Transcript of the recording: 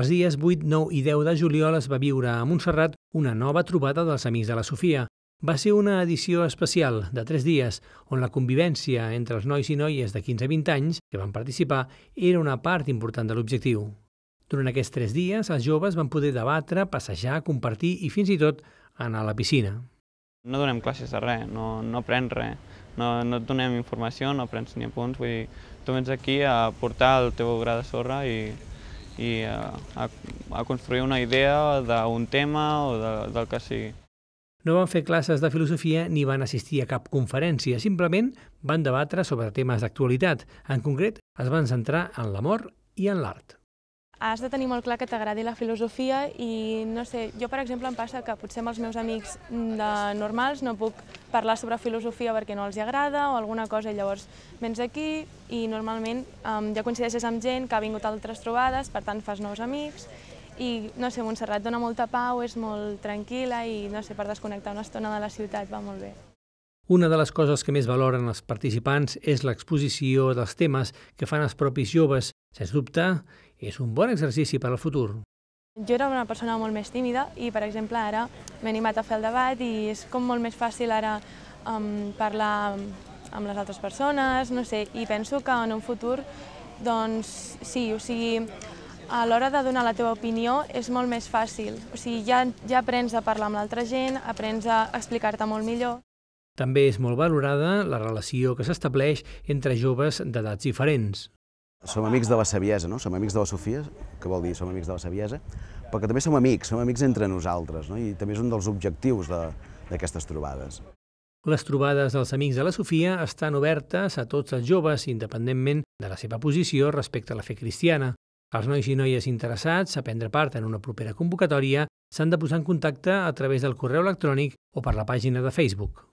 Els dies 8, 9 i 10 de juliol es va viure a Montserrat una nova trobada dels Amics de la Sofia. Va ser una edició especial de tres dies, on la convivència entre els nois i noies de 15 a 20 anys que van participar era una part important de l'objectiu. Durant aquests tres dies, els joves van poder debatre, passejar, compartir i fins i tot anar a la piscina. No donem classes de res, no, no aprens res, no, no et donem informació, no aprens ni punts, vull dir, tu vens aquí a portar el teu gra de sorra i, i a, a, a construir una idea d'un tema o de, del que sigui. No van fer classes de filosofia ni van assistir a cap conferència, simplement van debatre sobre temes d'actualitat. En concret, es van centrar en l'amor i en l'art has de tenir molt clar que t'agradi la filosofia i, no sé, jo per exemple em passa que potser amb els meus amics mm, de normals no puc parlar sobre filosofia perquè no els hi agrada o alguna cosa i llavors vens aquí i normalment um, ja coincideixes amb gent que ha vingut a altres trobades, per tant fas nous amics i, no sé, Montserrat dona molta pau, és molt tranquil·la i, no sé, per desconnectar una estona de la ciutat va molt bé. Una de les coses que més valoren els participants és l'exposició dels temes que fan els propis joves, sens dubte, és un bon exercici per al futur. Jo era una persona molt més tímida i, per exemple, ara m'he animat a fer el debat i és com molt més fàcil ara um, parlar amb les altres persones, no sé, i penso que en un futur, doncs sí, o sigui, a l'hora de donar la teva opinió és molt més fàcil. O sigui, ja, ja aprens a parlar amb l'altra gent, aprens a explicar-te molt millor. També és molt valorada la relació que s'estableix entre joves d'edats diferents. Som amics de la saviesa, no? Som amics de la Sofia, que vol dir som amics de la saviesa, però que també som amics, som amics entre nosaltres, no? I també és un dels objectius d'aquestes de, trobades. Les trobades dels Amics de la Sofia estan obertes a tots els joves, independentment de la seva posició respecte a la fe cristiana. Els nois i noies interessats a prendre part en una propera convocatòria s'han de posar en contacte a través del correu electrònic o per la pàgina de Facebook.